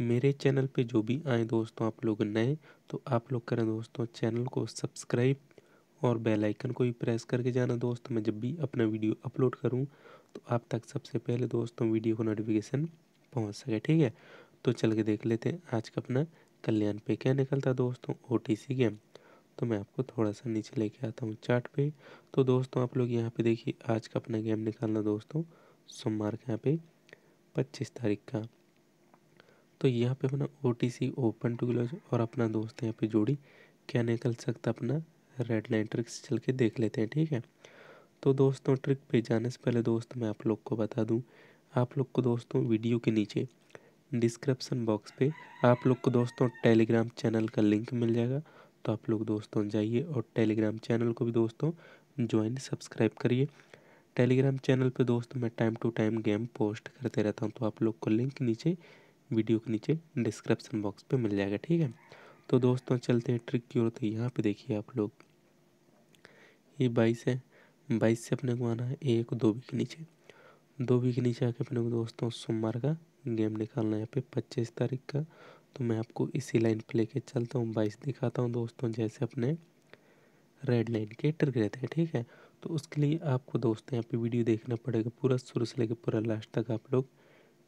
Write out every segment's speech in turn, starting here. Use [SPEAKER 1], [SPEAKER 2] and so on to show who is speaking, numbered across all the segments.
[SPEAKER 1] मेरे चैनल पे जो भी आए दोस्तों आप लोग नए तो आप लोग करें दोस्तों चैनल को सब्सक्राइब और बेल आइकन को भी प्रेस करके जाना दोस्तों मैं जब भी अपना वीडियो अपलोड करूं तो आप तक सबसे पहले दोस्तों वीडियो को नोटिफिकेशन पहुंच सके ठीक है तो चल के देख लेते हैं आज का अपना कल्याण पे क्या निकलता दोस्तों ओ टी सी गेम तो मैं आपको थोड़ा सा नीचे लेके आता हूँ चार्ट पे तो दोस्तों आप लोग यहाँ पर देखिए आज का अपना गेम निकालना दोस्तों सोमवार के यहाँ पे पच्चीस तारीख का तो यहाँ पे अपना O T C open to close और अपना दोस्त यहाँ पे जोड़ी क्या निकल सकता अपना रेड लाइन ट्रिक्स चल के देख लेते हैं ठीक है तो दोस्तों ट्रिक पे जाने से पहले दोस्त मैं आप लोग को बता दूँ आप लोग को दोस्तों वीडियो के नीचे डिस्क्रिप्सन बॉक्स पर आप लोग को दोस्तों टेलीग्राम चैनल का लिंक मिल जाएगा तो आप लोग दोस्तों जाइए और टेलीग्राम चैनल को भी दोस्तों ज्वाइन सब्सक्राइब करिए टेलीग्राम चैनल पे दोस्तों मैं time to time game post करते रहता हूँ तो आप लोग को लिंक नीचे वीडियो के नीचे डिस्क्रिप्सन बॉक्स पे मिल जाएगा ठीक है तो दोस्तों चलते हैं ट्रिक की ओर तो यहाँ पे देखिए आप लोग ये बाईस है बाईस से अपने को आना है एक दो बी के नीचे दो बी के नीचे आके अपने को दोस्तों सोमवार का गेम निकालना है यहाँ पे पच्चीस तारीख का तो मैं आपको इसी लाइन पर लेके चलता हूँ बाईस दिखाता हूँ दोस्तों जैसे अपने रेड लाइन के ट्रिक रहते हैं ठीक है तो उसके लिए आपको दोस्तों यहाँ पे वीडियो देखना पड़ेगा पूरा शुरू से लेकर पूरा लास्ट तक आप लोग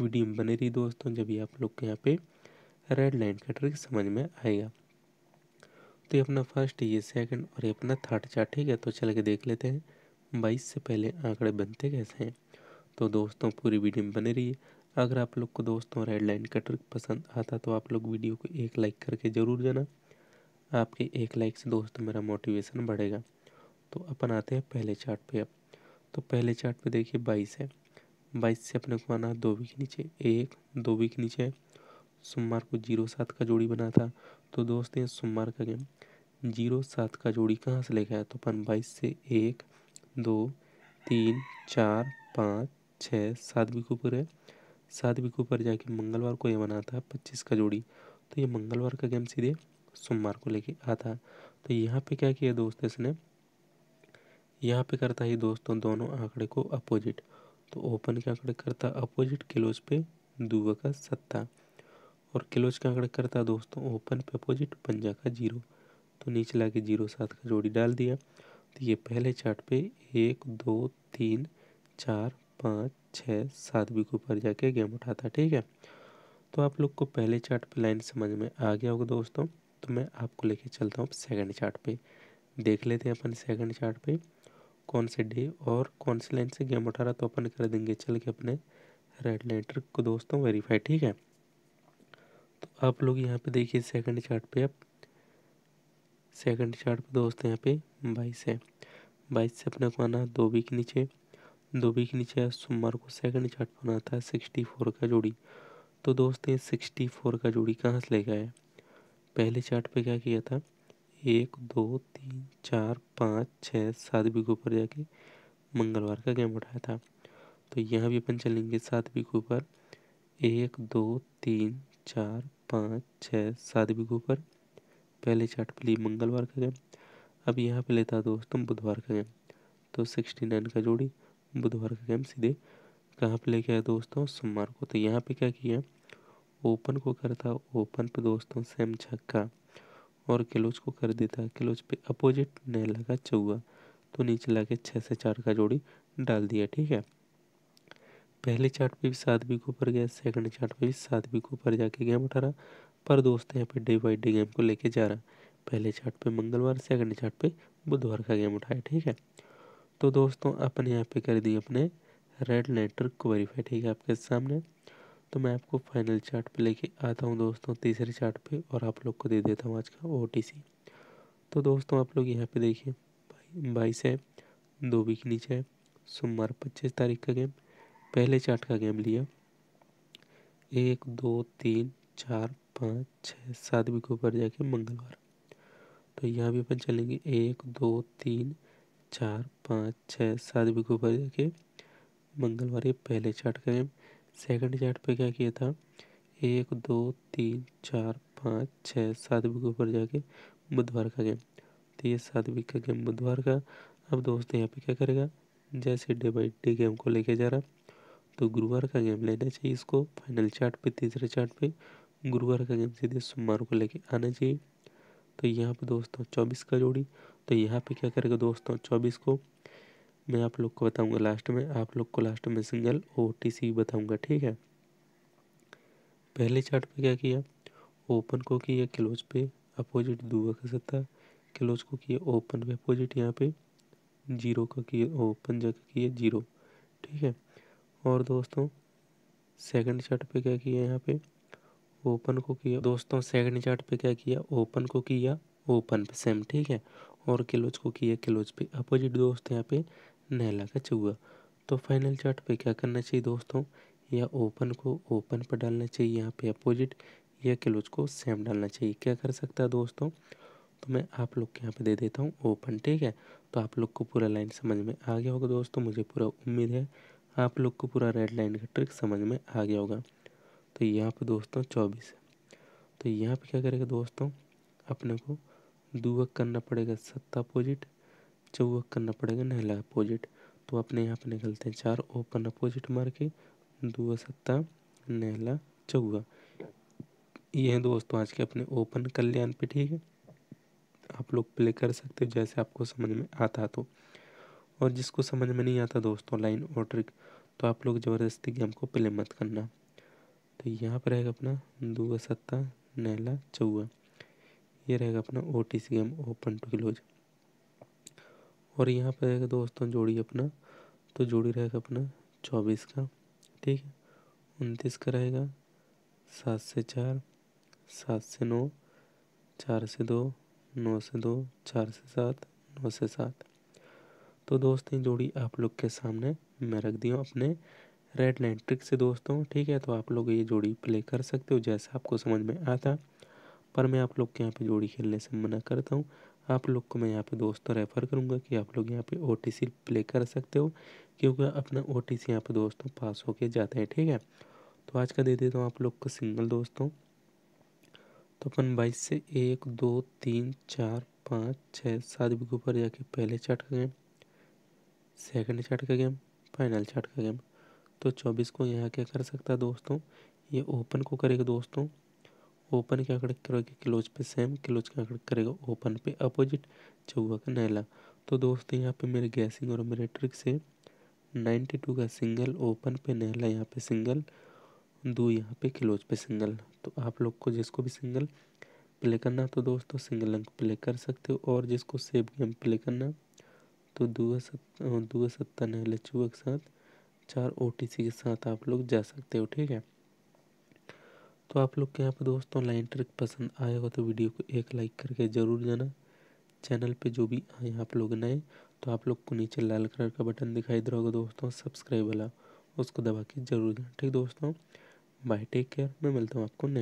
[SPEAKER 1] वीडियो में बने रही दोस्तों जब ये आप लोग के यहाँ पे रेड लाइन का ट्रिक समझ में आएगा तो ये अपना फर्स्ट ये सेकंड और ये अपना थर्ड चार्ट ठीक है तो चल के देख लेते हैं बाईस से पहले आंकड़े बनते कैसे हैं तो दोस्तों पूरी वीडियो में बने है अगर आप लोग को दोस्तों रेड लाइन का ट्रिक पसंद आता तो आप लोग वीडियो को एक लाइक करके ज़रूर देना आपके एक लाइक से दोस्तों मेरा मोटिवेशन बढ़ेगा तो अपन आते हैं पहले चार्ट पे अब तो पहले चार्ट पे देखिए बाईस है बाईस से अपने को आना दो बी के नीचे एक दो बी के नीचे सोमवार को जीरो सात का जोड़ी बना था तो दोस्त ये सोमवार का गेम जीरो सात का जोड़ी कहाँ से लेके आया तो अपन बाईस से एक दो तीन चार पाँच छः सात बी के ऊपर है सात बी के ऊपर जाके मंगलवार को ये बना था पच्चीस का जोड़ी तो ये मंगलवार का गेम सीधे सोमवार को लेके आता तो यहाँ पे क्या किया दोस्त इसने यहाँ पे करता ही दोस्तों दोनों आंकड़े को अपोजिट तो ओपन क्या करता अपोजिट क्लोज पे दुआ का सत्ता और क्लोज क्या करता दोस्तों ओपन पे अपोजिट पंजा का जीरो तो नीचे ला के जीरो सात का जोड़ी डाल दिया तो ये पहले चार्ट पे एक दो तीन चार पाँच छः सात भी के ऊपर जाके गेम उठाता ठीक है तो आप लोग को पहले चार्ट पे लाइन समझ में आ गया होगा दोस्तों तो मैं आपको लेके चलता हूँ सेकंड चार्ट पे देख लेते हैं अपन सेकंड चार्ट पे कौन से डे और कौन से लाइन से गेम उठा रहा तो अपन कर देंगे चल के अपने रेड लेटर को दोस्तों वेरीफाई ठीक है तो आप लोग यहाँ पे देखिए सेकंड चार्ट पे आप सेकंड चार्ट पे दोस्त यहाँ पे बाईस है बाईस से अपने को आना दो के नीचे दो के नीचे सोमवार को सेकंड चार्ट पर आना था सिक्सटी फोर का जोड़ी तो दोस्त ये सिक्सटी फोर का जोड़ी कहाँ से गया है पहले चार्ट पे क्या किया था एक दो तीन चार पाँच छः सात के ऊपर जाके मंगलवार का गेम उठाया था तो यहाँ भी अपन चलेंगे सात के ऊपर एक दो तीन चार पाँच छः सात के ऊपर पहले चार्ट पे लिए मंगलवार का गेम अब यहाँ पे लेता दोस्तों बुधवार का गेम तो सिक्सटी नाइन का जोड़ी बुधवार का गेम सीधे कहाँ पे लेके आया दोस्तों सोमवार को तो यहाँ पे क्या किया ओपन को करता ओपन पे दोस्तों सेम छक्का और क्लोज को कर देता क्लोज पे अपोजिट नया लगा चौवा तो नीचे ला के छः से चार का जोड़ी डाल दिया ठीक है पहले चार्ट पे भी सात बी ऊपर गया सेकंड चार्ट पे भी सात बी ऊपर जाके गेम उठा रहा पर दोस्त यहाँ पे डे बाई डे गेम को लेके जा रहा पहले चार्ट पे मंगलवार सेकंड चार्ट पे बुधवार का गेम उठाया ठीक है तो दोस्तों अपने यहाँ पे कर दिए अपने रेड लेटर क्वेरीफाई ठीक है आपके सामने तो मैं आपको फाइनल चार्ट पे लेके आता हूँ दोस्तों तीसरे चार्ट पे और आप लोग को दे देता हूँ आज का ओ तो दोस्तों आप लोग यहाँ पे देखिए बाईस है दो वीक नीचे है सोमवार पच्चीस तारीख का गेम पहले चार्ट का गेम लिया एक दो तीन चार पाँच छः सात वीक ऊपर जाके मंगलवार तो यहाँ भी अपन चलेंगे एक दो तीन चार पाँच छः सात वीक ऊपर जाके मंगलवार ये पहले चार्ट का गेम सेकंड चार्ट पे क्या किया था एक दो तीन चार पाँच छः सात के ऊपर जाके बुधवार का गेम तो ये सात वीक का गेम बुधवार का अब दोस्त यहाँ पे क्या करेगा जैसे डे बाई डे गेम को लेके जा रहा तो गुरुवार का गेम लेना चाहिए इसको फाइनल चार्ट पे तीसरे चार्ट पे गुरुवार का गेम सीधे सोमवार को लेके आना चाहिए तो यहाँ पे दोस्तों चौबीस का जोड़ी तो यहाँ पे क्या करेगा दोस्तों चौबीस को मैं आप लोग को बताऊंगा लास्ट में आप लोग को लास्ट में सिंगल ओ टी सी बताऊँगा ठीक है पहले चार्ट पे क्या किया ओपन को किया क्लोज पे अपोजिट दुआ का सत्ता क्लोज को किया ओपन पे अपोजिट यहाँ पे जीरो का किया ओपन जगह किया जीरो ठीक है और दोस्तों सेकंड चार्ट पे क्या किया यहाँ पे ओपन को किया दोस्तों सेकंड चार्ट पे क्या किया ओपन को किया ओपन पे सेम ठीक है और क्लोज को किया क्लोज पे अपोजिट दोस्त यहाँ पे नहला का चूहा तो फाइनल चार्ट पे क्या करना चाहिए दोस्तों या ओपन को ओपन पर डालना चाहिए यहाँ पे अपोजिट या क्लोज को सेम डालना चाहिए क्या कर सकता है दोस्तों तो मैं आप लोग के यहाँ पे दे देता हूँ ओपन ठीक है तो आप लोग को पूरा लाइन समझ में आ गया होगा दोस्तों मुझे पूरा उम्मीद है आप लोग को पूरा रेड लाइन का ट्रिक समझ में आ गया होगा तो यहाँ पर दोस्तों चौबीस तो यहाँ पर क्या करेगा दोस्तों अपने को दुआ करना पड़ेगा सत्ता अपोजिट जब वर्क करना पड़ेगा नहला अपोजिट तो अपने यहाँ पर निकलते हैं चार ओपन अपोजिट मार के दो सत्ता नहला चौगा ये हैं दोस्तों आज के अपने ओपन कल्याण पे ठीक है आप लोग प्ले कर सकते हो जैसे आपको समझ में आता तो और जिसको समझ में नहीं आता दोस्तों लाइन और ट्रिक तो आप लोग ज़बरदस्ती गेम को प्ले मत करना तो यहाँ पर रहेगा अपना दो सत्ता नहला चौवा ये रहेगा अपना O T C game open to close और यहाँ पे रहेगा दोस्तों जोड़ी अपना तो जोड़ी रहेगा अपना चौबीस का ठीक है उनतीस का रहेगा सात से चार सात से नौ चार से दो नौ से दो चार से सात नौ से सात तो दोस्तों जोड़ी आप लोग के सामने मैं रख दिया हूँ अपने रेड लाइन ट्रिक से दोस्तों ठीक है तो आप लोग ये जोड़ी प्ले कर सकते हो जैसा आपको समझ में आता पर मैं आप लोग के यहाँ पे जोड़ी खेलने से मना करता हूँ आप लोग को मैं यहाँ पे दोस्तों रेफ़र करूँगा कि आप लोग यहाँ पे ओ प्ले कर सकते हो क्योंकि अपना ओ टी यहाँ पे दोस्तों पास होके जाते हैं ठीक है तो आज का दे देता हूँ आप लोग को सिंगल दोस्तों तो अपन बाईस से एक दो तीन चार पाँच छः सात बिग ऊपर जाके पहले चार्ट का गेम सेकंड चार्ट का गेम फाइनल चार्ट का गेम तो चौबीस को यहाँ क्या कर सकता है दोस्तों ये ओपन को करेगा दोस्तों ओपन के आंकड़ा करोगे क्लोज पे सेम क्लोज का आंकड़ा करेगा ओपन पे अपोजिट चौवा का नैला तो दोस्तों यहाँ पे मेरे गैसिंग और मेरे ट्रिक से टू का सिंगल ओपन पे नैला यहाँ पे सिंगल दो यहाँ पे क्लोज पे सिंगल तो आप लोग को जिसको भी सिंगल प्ले करना तो दोस्तों सिंगल अंक प्ले कर सकते हो और जिसको सेव गेम प्ले करना तो दो सत दो सत्ता नहला चूह के साथ चार ओ के साथ आप लोग जा सकते हो ठीक है तो आप लोग के यहाँ पर दोस्तों लाइन ट्रिक पसंद आया हो तो वीडियो को एक लाइक करके ज़रूर जाना चैनल पे जो भी आए आप लोग नए तो आप लोग को नीचे लाल कलर का बटन दिखाई दे रहा होगा दोस्तों सब्सक्राइब वाला उसको दबा के जरूर जाना ठीक दोस्तों बाय टेक केयर मैं मिलता हूँ आपको